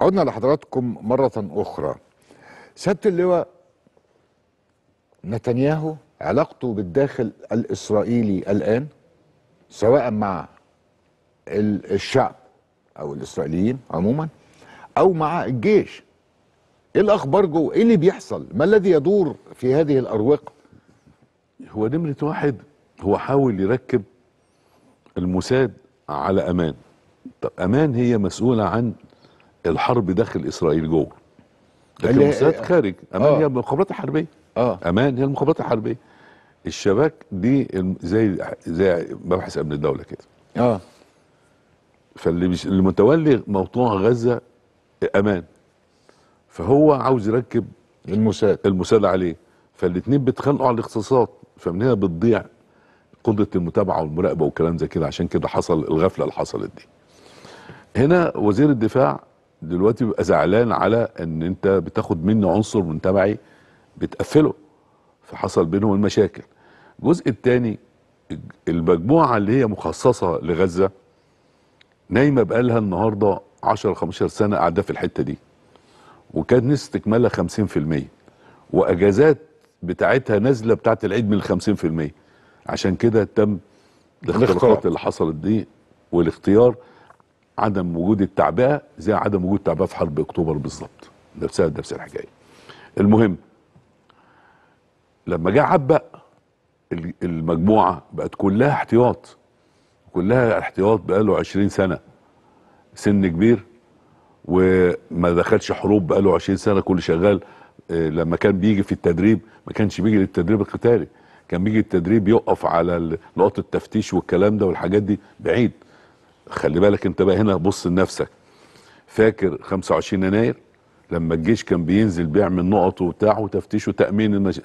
عدنا لحضراتكم مرة أخرى سيادة اللواء نتنياهو علاقته بالداخل الإسرائيلي الآن سواء مع الشعب أو الإسرائيليين عموما أو مع الجيش إيه الأخبار جوه؟ إيه اللي بيحصل؟ ما الذي يدور في هذه الأروقة؟ هو نمرة واحد هو حاول يركب الموساد على أمان طب أمان هي مسؤولة عن الحرب داخل اسرائيل جوه لكن المساعدات آه. خارج امان آه. هي المخابرات الحربيه اه امان هي المخابرات الحربيه الشباك دي زي زي مبحث امن الدوله كده اه فاللي مش المتولي موضوع غزه امان فهو عاوز يركب الموساد الموساد عليه فالاثنين بيتخانقوا على الاختصاصات فمن هنا بتضيع قدره المتابعه والمراقبه والكلام زي كده عشان كده حصل الغفله اللي حصلت دي هنا وزير الدفاع دلوقتي بيبقى زعلان على ان انت بتاخد مني عنصر من تبعي بتقفله فحصل بينهم المشاكل الجزء الثاني المجموعه اللي هي مخصصه لغزه نايمه بقالها النهارده 10 15 سنه قاعده في الحته دي وكان نسبه استكمالها 50% واجازات بتاعتها نازله بتاعه العيد من ال 50% عشان كده تم الاختراقات اللي حصلت دي والاختيار عدم وجود التعبئه زي عدم وجود تعبئه في حرب اكتوبر بالظبط نفسها نفس الحكايه المهم لما جه عبق المجموعه بقت كلها احتياط كلها احتياط بقاله 20 سنه سن كبير وما دخلش حروب بقاله 20 سنه كل شغال آه، لما كان بيجي في التدريب ما كانش بيجي للتدريب القتالي كان بيجي التدريب يقف على نقط التفتيش والكلام ده والحاجات دي بعيد خلي بالك انت بقى هنا بص لنفسك فاكر 25 يناير لما الجيش كان بينزل بيعمل نقط وبتاع وتفتيش وتامين النش...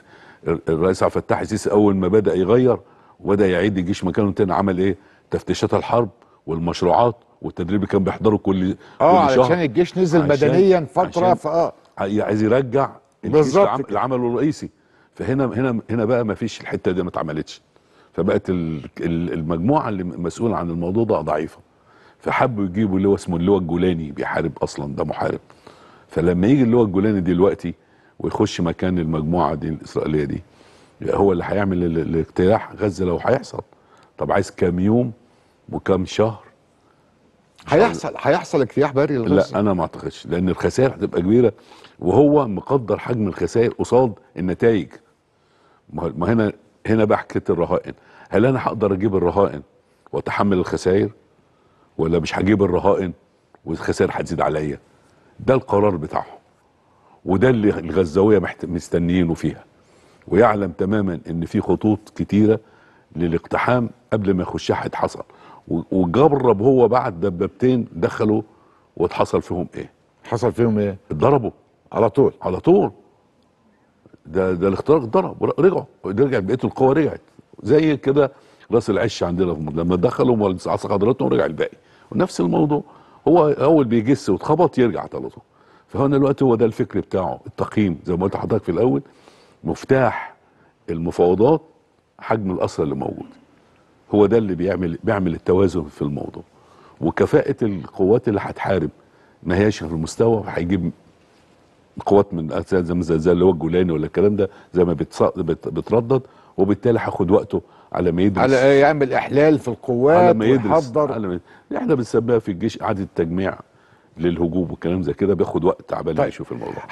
الرئيس عبد الفتاح السيسي اول ما بدا يغير وبدا يعيد الجيش مكانه تاني عمل ايه؟ تفتيشات الحرب والمشروعات والتدريب كان بيحضره كل اه كل شهر علشان الجيش نزل عشان مدنيا فتره فاه عايز يرجع الجيش العمل الرئيسي فهنا هنا هنا بقى ما فيش الحته دي ما اتعملتش فبقت المجموعه اللي مسؤوله عن الموضوع ده ضعيفه فحبوا يجيبوا اللي هو اسمه اللواء الجولاني بيحارب اصلا ده محارب فلما يجي اللواء الجولاني دلوقتي ويخش مكان المجموعه دي الاسرائيليه دي هو اللي هيعمل الاجتياح غزه لو هيحصل طب عايز كام يوم وكام شهر هيحصل هيحصل اجتياح بري لغزه لا انا ما اعتقدش لان الخسائر هتبقى كبيره وهو مقدر حجم الخسائر قصاد النتائج ما هنا هنا بقى حكايه الرهائن هل انا هقدر اجيب الرهائن واتحمل الخسائر ولا مش هجيب الرهائن والخسائر هتزيد عليا ده القرار بتاعهم وده اللي الغزاويه مستنيينه فيها ويعلم تماما ان في خطوط كتيره للاقتحام قبل ما يخشها هيتحصل وجرب هو بعد دبابتين دخلوا واتحصل فيهم ايه حصل فيهم ايه اتضربوا على طول على طول ده ده الاختراق اتضرب رجعوا رجعت بقيه القوى رجعت زي كده راس العش عندنا في لما دخلوا عصا حضرتهم رجع الباقي ونفس الموضوع هو اول بيجس واتخبط يرجع على فهنا دلوقتي هو ده الفكر بتاعه التقييم زي ما قلت لحضرتك في الاول مفتاح المفاوضات حجم الاسرى اللي موجود هو ده اللي بيعمل بيعمل التوازن في الموضوع وكفاءه القوات اللي هتحارب ما هياش في المستوى هيجيب قوات من زي زي اللي هو الجولاني ولا الكلام ده زي ما بتردد وبالتالي هاخد وقته على ما يدرس على يعمل احلال في القوات على ما يدرس ويحضر على ما يدرس. احنا بنسميها في الجيش اعاده تجميع للهجوم والكلام زي كده بياخد وقت عبال طيب. يشوف الموضوع